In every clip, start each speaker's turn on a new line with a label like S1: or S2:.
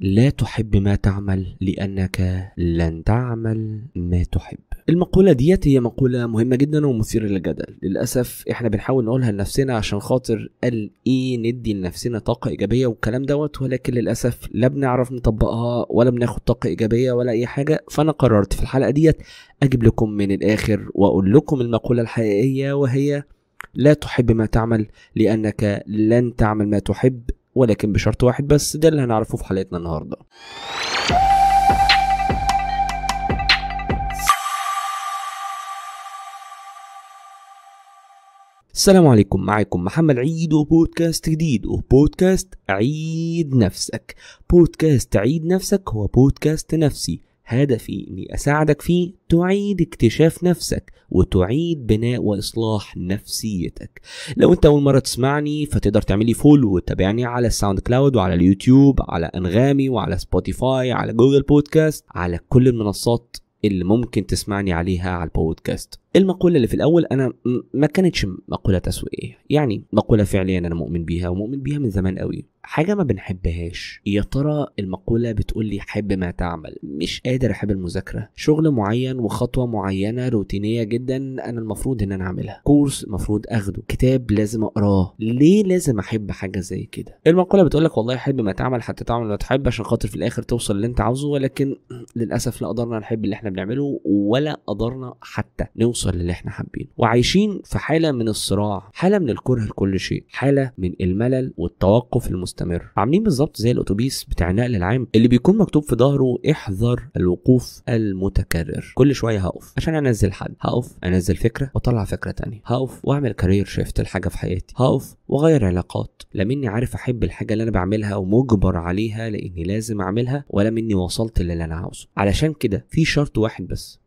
S1: لا تحب ما تعمل لأنك لن تعمل ما تحب المقولة ديت هي مقولة مهمة جدا ومثيرة للجدل للأسف احنا بنحاول نقولها لنفسنا عشان خاطر قال ايه ندي لنفسنا طاقة إيجابية والكلام دوت ولكن للأسف لا بنعرف نطبقها ولا بناخد طاقة إيجابية ولا أي حاجة فأنا قررت في الحلقة ديت أجيب لكم من الآخر وأقول لكم المقولة الحقيقية وهي لا تحب ما تعمل لأنك لن تعمل ما تحب ولكن بشرط واحد بس ده اللي هنعرفه في حلقتنا النهارده السلام عليكم معاكم محمد عيد وبودكاست جديد وبودكاست عيد نفسك بودكاست عيد نفسك هو بودكاست نفسي هدفي إني أساعدك فيه تعيد اكتشاف نفسك وتعيد بناء وإصلاح نفسيتك لو أنت أول مرة تسمعني فتقدر تعمل لي فولو وتتابعني على الساوند كلاود وعلى اليوتيوب على أنغامي وعلى سبوتيفاي على جوجل بودكاست على كل المنصات اللي ممكن تسمعني عليها على البودكاست المقولة اللي في الأول أنا ما كانتش مقولة تسويقية يعني مقولة فعليا أنا مؤمن بيها ومؤمن بيها من زمان قوي حاجة ما بنحبهاش يا ترى المقولة بتقول لي حب ما تعمل مش قادر أحب المذاكرة شغل معين وخطوة معينة روتينية جدا أنا المفروض إن أنا أعملها كورس المفروض أخده كتاب لازم أقراه ليه لازم أحب حاجة زي كده المقولة بتقول لك والله حب ما تعمل حتى تعمل ما تحب عشان خاطر في الآخر توصل اللي أنت عاوزه ولكن للأسف لا قدرنا نحب اللي إحنا بنعمله ولا قدرنا حتى نوصل للي إحنا حابينه وعايشين في حالة من الصراع حالة من الكره لكل شيء حالة من الملل والتوقف المس مستمر عاملين بالظبط زي الاتوبيس بتاع النقل العام اللي بيكون مكتوب في ظهره احذر الوقوف المتكرر كل شويه هقف عشان انزل حد هقف انزل فكره واطلع فكره تانية هقف واعمل كارير شيفت لحاجه في حياتي هقف واغير علاقات لا مني عارف احب الحاجه اللي انا بعملها ومجبر عليها لاني لازم اعملها ولا مني وصلت للي انا عاوزه علشان كده في شرط واحد بس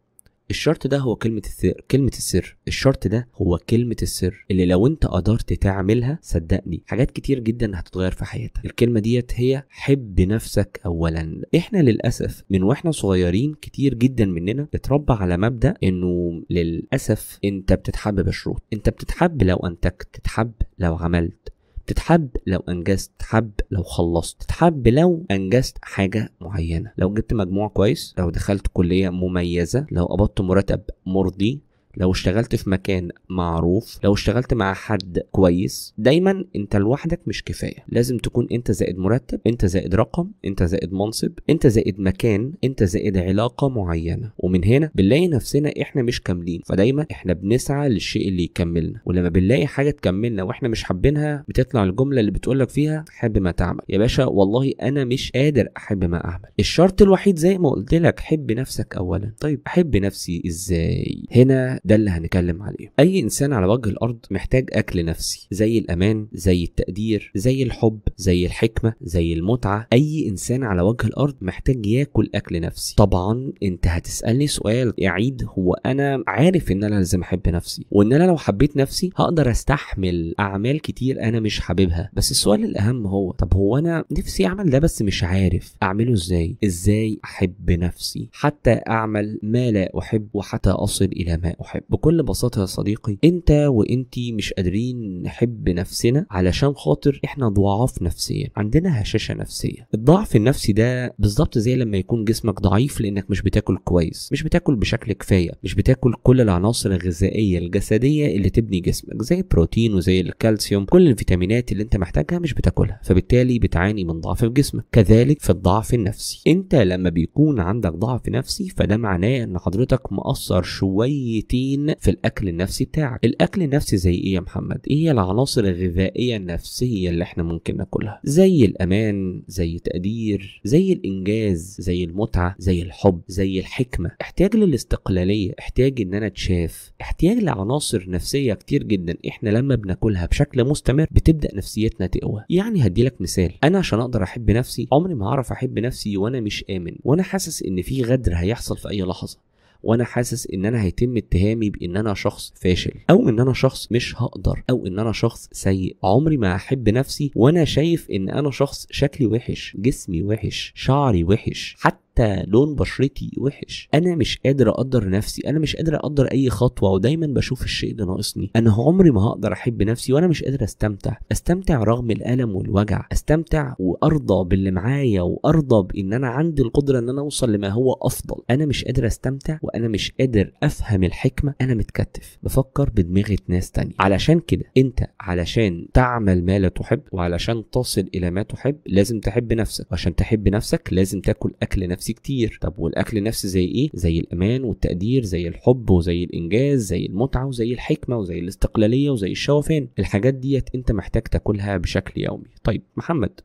S1: الشرط ده هو كلمة السر كلمة السر الشرط ده هو كلمة السر اللي لو انت قدرت تعملها صدقني حاجات كتير جدا هتتغير في حياتك الكلمة ديت هي حب نفسك اولا احنا للأسف من واحنا صغيرين كتير جدا مننا اتربى على مبدأ انه للأسف انت بتتحب بشروط انت بتتحب لو انتجت تتحب لو عملت تتحب لو انجزت تتحب لو خلصت تتحب لو انجزت حاجه معينه لو جبت مجموع كويس لو دخلت كليه مميزه لو قبضت مرتب مرضي لو اشتغلت في مكان معروف لو اشتغلت مع حد كويس دايما انت لوحدك مش كفايه لازم تكون انت زائد مرتب انت زائد رقم انت زائد منصب انت زائد مكان انت زائد علاقه معينه ومن هنا بنلاقي نفسنا احنا مش كاملين فدايما احنا بنسعى للشيء اللي يكملنا ولما بنلاقي حاجه تكملنا واحنا مش حابينها بتطلع الجمله اللي بتقولك فيها حب ما تعمل يا باشا والله انا مش قادر احب ما اعمل الشرط الوحيد زي ما قلت لك حب نفسك اولا طيب احب نفسي ازاي هنا ده اللي هنتكلم عليه اي انسان على وجه الارض محتاج اكل نفسي زي الامان زي التقدير زي الحب زي الحكمه زي المتعه اي انسان على وجه الارض محتاج ياكل اكل نفسي طبعا انت هتسالني سؤال يا عيد هو انا عارف ان انا لازم احب نفسي وان انا لو حبيت نفسي هقدر استحمل اعمال كتير انا مش حاببها بس السؤال الاهم هو طب هو انا نفسي اعمل ده بس مش عارف اعمله ازاي ازاي احب نفسي حتى اعمل ما لا احب وحتى اصل الى ما احب نحب بكل بساطه يا صديقي انت وانتي مش قادرين نحب نفسنا علشان خاطر احنا ضعاف نفسيا عندنا هشاشه نفسيه الضعف النفسي ده بالظبط زي لما يكون جسمك ضعيف لانك مش بتاكل كويس مش بتاكل بشكل كفايه مش بتاكل كل العناصر الغذائيه الجسديه اللي تبني جسمك زي البروتين وزي الكالسيوم كل الفيتامينات اللي انت محتاجها مش بتاكلها فبالتالي بتعاني من ضعف في جسمك كذلك في الضعف النفسي انت لما بيكون عندك ضعف نفسي فده معناه ان حضرتك مقصر شويتين مهمين في الاكل النفسي بتاعك الاكل النفسي زي ايه يا محمد ايه العناصر الغذائيه النفسيه اللي احنا ممكن ناكلها زي الامان زي تقدير زي الانجاز زي المتعه زي الحب زي الحكمه احتياج للاستقلاليه احتياج ان انا اتشاف احتياج لعناصر نفسيه كتير جدا احنا لما بناكلها بشكل مستمر بتبدا نفسيتنا تقوى يعني هديلك مثال انا عشان اقدر احب نفسي عمري ما هعرف احب نفسي وانا مش امن وانا حاسس ان في غدر هيحصل في اي لحظه وانا حاسس ان انا هيتم اتهامي بان انا شخص فاشل او ان انا شخص مش هقدر او ان انا شخص سيء عمري ما هحب نفسي وانا شايف ان انا شخص شكلي وحش جسمي وحش شعري وحش حتى حتى لون بشرتي وحش انا مش قادر اقدر نفسي انا مش قادر اقدر اي خطوه ودايما بشوف الشيء ده ناقصني انا عمري ما هقدر احب نفسي وانا مش قادر استمتع استمتع رغم الالم والوجع استمتع وارضى باللي معايا وارضى بان انا عندي القدره ان انا اوصل لما هو افضل انا مش قادر استمتع وانا مش قادر افهم الحكمه انا متكتف بفكر بدماغ ناس تانية علشان كده انت علشان تعمل ما لا تحب وعلشان تصل الى ما تحب لازم تحب نفسك وعشان تحب نفسك لازم تاكل اكل نفسك نفسي كتير طب والاكل نفسي زي ايه زي الامان والتقدير زي الحب وزي الانجاز زي المتعه وزي الحكمه وزي الاستقلاليه وزي الشوفان الحاجات ديت انت محتاج تاكلها بشكل يومي طيب محمد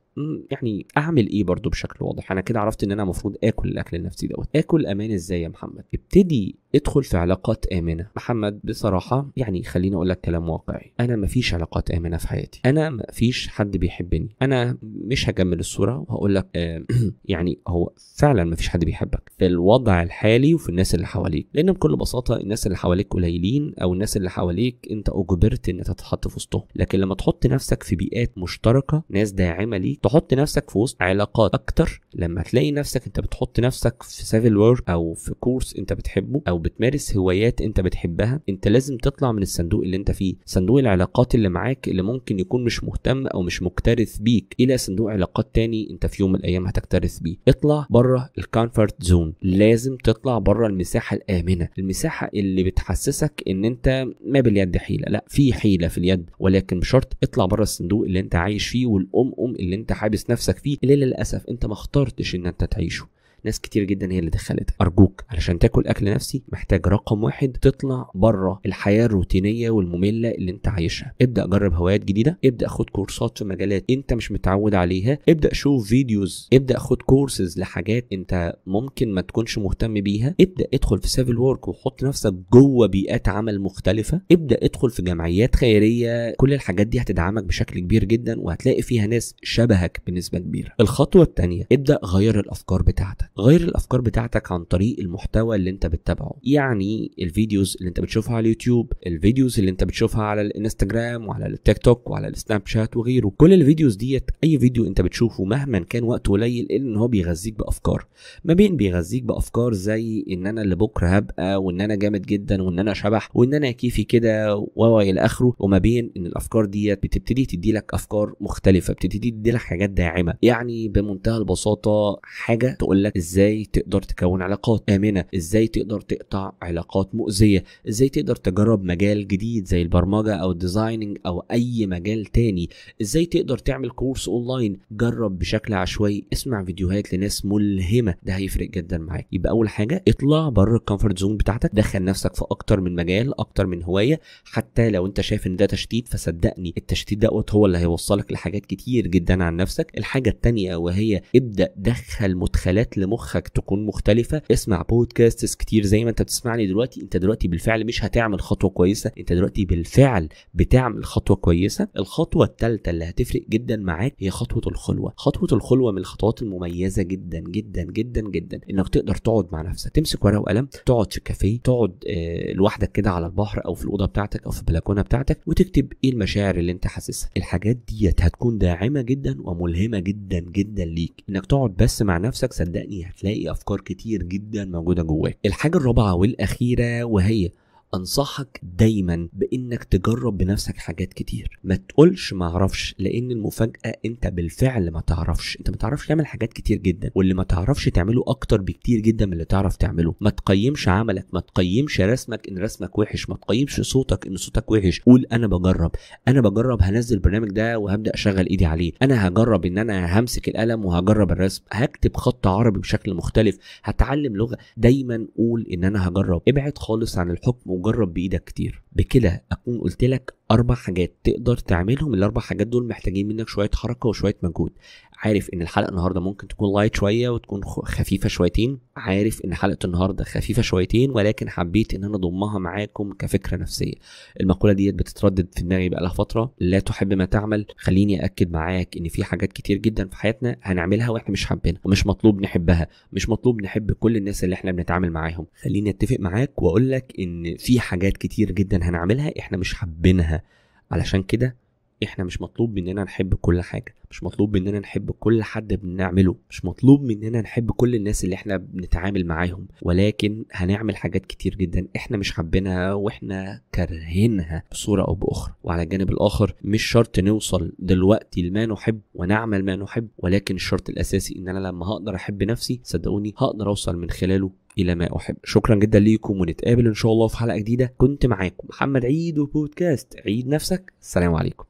S1: يعني اعمل ايه برضو بشكل واضح انا كده عرفت ان انا المفروض اكل الاكل النفسي دوت اكل امان ازاي يا محمد ابتدي ادخل في علاقات امنه محمد بصراحه يعني خليني اقول لك كلام واقعي انا مفيش علاقات امنه في حياتي انا مفيش حد بيحبني انا مش هجمل الصوره وهقول لك آه يعني هو فعلا مفيش حد بيحبك في الوضع الحالي وفي الناس اللي حواليك لان بكل بساطه الناس اللي حواليك قليلين او الناس اللي حواليك انت اجبرت ان تتحط في وسطهم لكن لما تحط نفسك في بيئات مشتركه ناس داعمه ليك تحط نفسك في وسط علاقات اكتر لما تلاقي نفسك انت بتحط نفسك في سيفل وورك او في كورس انت بتحبه او بتمارس هوايات انت بتحبها انت لازم تطلع من الصندوق اللي انت فيه صندوق العلاقات اللي معاك اللي ممكن يكون مش مهتم او مش مكترث بيك الى صندوق علاقات تاني انت في يوم من الايام هتكترث بيه اطلع بره الكونفورت زون لازم تطلع بره المساحه الامنه المساحه اللي بتحسسك ان انت ما باليد حيله لا في حيله في اليد ولكن بشرط اطلع بره الصندوق اللي انت عايش فيه والام ام اللي انت حابس نفسك فيه اللي للاسف انت ما اخترتش ان انت تعيشه ناس كتير جدا هي اللي دخلت ارجوك علشان تاكل اكل نفسي محتاج رقم واحد تطلع بره الحياه الروتينيه والممله اللي انت عايشها ابدا جرب هوايات جديده ابدا خد كورسات في مجالات انت مش متعود عليها ابدا شوف فيديوز ابدا خد كورسز لحاجات انت ممكن ما تكونش مهتم بيها ابدا ادخل في سيفل وورك وحط نفسك جوه بيئات عمل مختلفه ابدا ادخل في جمعيات خيريه كل الحاجات دي هتدعمك بشكل كبير جدا وهتلاقي فيها ناس شبهك بنسبه كبيره الخطوه الثانيه ابدا غير الافكار بتاعتك غير الافكار بتاعتك عن طريق المحتوى اللي انت بتتابعه يعني الفيديوز اللي انت بتشوفها على اليوتيوب الفيديوز اللي انت بتشوفها على الانستجرام وعلى التيك توك وعلى السناب شات وغيره كل الفيديوز ديت اي فيديو انت بتشوفه مهما كان وقته قليل الا ان هو بيغذيك بافكار ما بين بيغذيك بافكار زي ان انا اللي بكره هبقى وان انا جامد جدا وان انا شبح وان انا كيفي كده و الى اخره وما بين ان الافكار ديت بتبتدي تدي لك افكار مختلفه بتبتدي تدي لك حاجات داعمه يعني بمنتهى البساطه حاجه تقول لك ازاي تقدر تكون علاقات امنه ازاي تقدر تقطع علاقات مؤذيه ازاي تقدر تجرب مجال جديد زي البرمجه او الديزايننج او اي مجال تاني ازاي تقدر تعمل كورس اونلاين جرب بشكل عشوائي اسمع فيديوهات لناس ملهمه ده هيفرق جدا معاك يبقى اول حاجه اطلع بره الكومفورت زون بتاعتك دخل نفسك في اكتر من مجال اكتر من هوايه حتى لو انت شايف ان ده تشتيت فصدقني التشتيت دوت هو اللي هيوصلك لحاجات كتير جدا عن نفسك الحاجه التانيه وهي ابدا دخل مدخلات لمخ مخك تكون مختلفه اسمع بودكاستس كتير زي ما انت بتسمعني دلوقتي انت دلوقتي بالفعل مش هتعمل خطوه كويسه انت دلوقتي بالفعل بتعمل خطوه كويسه الخطوه التالتة اللي هتفرق جدا معاك هي خطوه الخلوه خطوه الخلوه من الخطوات المميزه جدا جدا جدا جدا انك تقدر تقعد مع نفسك تمسك ورقه وقلم تقعد في كافيه تقعد آه لوحدك كده على البحر او في الاوضه بتاعتك او في البلكونه بتاعتك وتكتب ايه المشاعر اللي انت حاسسها الحاجات ديت هتكون داعمه جدا وملهمه جدا جدا ليك انك تقعد بس مع نفسك صدقني هتلاقي افكار كتير جدا موجوده جواك الحاجه الرابعه والاخيره وهي انصحك دايما بانك تجرب بنفسك حاجات كتير ما تقولش ما اعرفش لان المفاجاه انت بالفعل ما تعرفش انت ما تعرفش تعمل حاجات كتير جدا واللي ما تعرفش تعمله اكتر بكتير جدا من اللي تعرف تعمله ما تقيمش عملك ما تقيمش رسمك ان رسمك وحش ما تقيمش صوتك ان صوتك وحش قول انا بجرب انا بجرب هنزل البرنامج ده وهبدا اشغل ايدي عليه انا هجرب ان انا همسك القلم وهجرب الرسم هكتب خط عربي بشكل مختلف هتعلم لغه دايما قول ان انا هجرب ابعد خالص عن الحكم وجرب بايدك كتير بكده اكون قلت لك اربع حاجات تقدر تعملهم الاربع حاجات دول محتاجين منك شويه حركه وشويه مجهود عارف ان الحلقه النهارده ممكن تكون لايت شويه وتكون خفيفه شويتين عارف ان حلقه النهارده خفيفه شويتين ولكن حبيت ان انا اضمها معاكم كفكره نفسيه المقوله ديت بتتردد في دماغي بقالها فتره لا تحب ما تعمل خليني اكد معاك ان في حاجات كتير جدا في حياتنا هنعملها واحنا مش حابينها ومش مطلوب نحبها مش مطلوب نحب كل الناس اللي احنا بنتعامل معاهم خليني اتفق معاك واقول لك ان في حاجات كتير جدا هنعملها احنا مش حابينها علشان كده احنا مش مطلوب مننا نحب كل حاجه مش مطلوب مننا نحب كل حد بنعمله مش مطلوب مننا نحب كل الناس اللي احنا بنتعامل معاهم ولكن هنعمل حاجات كتير جدا احنا مش حابينها واحنا كارهينها بصوره او باخرى وعلى الجانب الاخر مش شرط نوصل دلوقتي لما نحب ونعمل ما نحب ولكن الشرط الاساسي ان انا لما هقدر احب نفسي صدقوني هقدر اوصل من خلاله الى ما احب شكرا جدا ليكم ونتقابل ان شاء الله في حلقه جديده كنت معاكم محمد عيد وبودكاست عيد نفسك السلام عليكم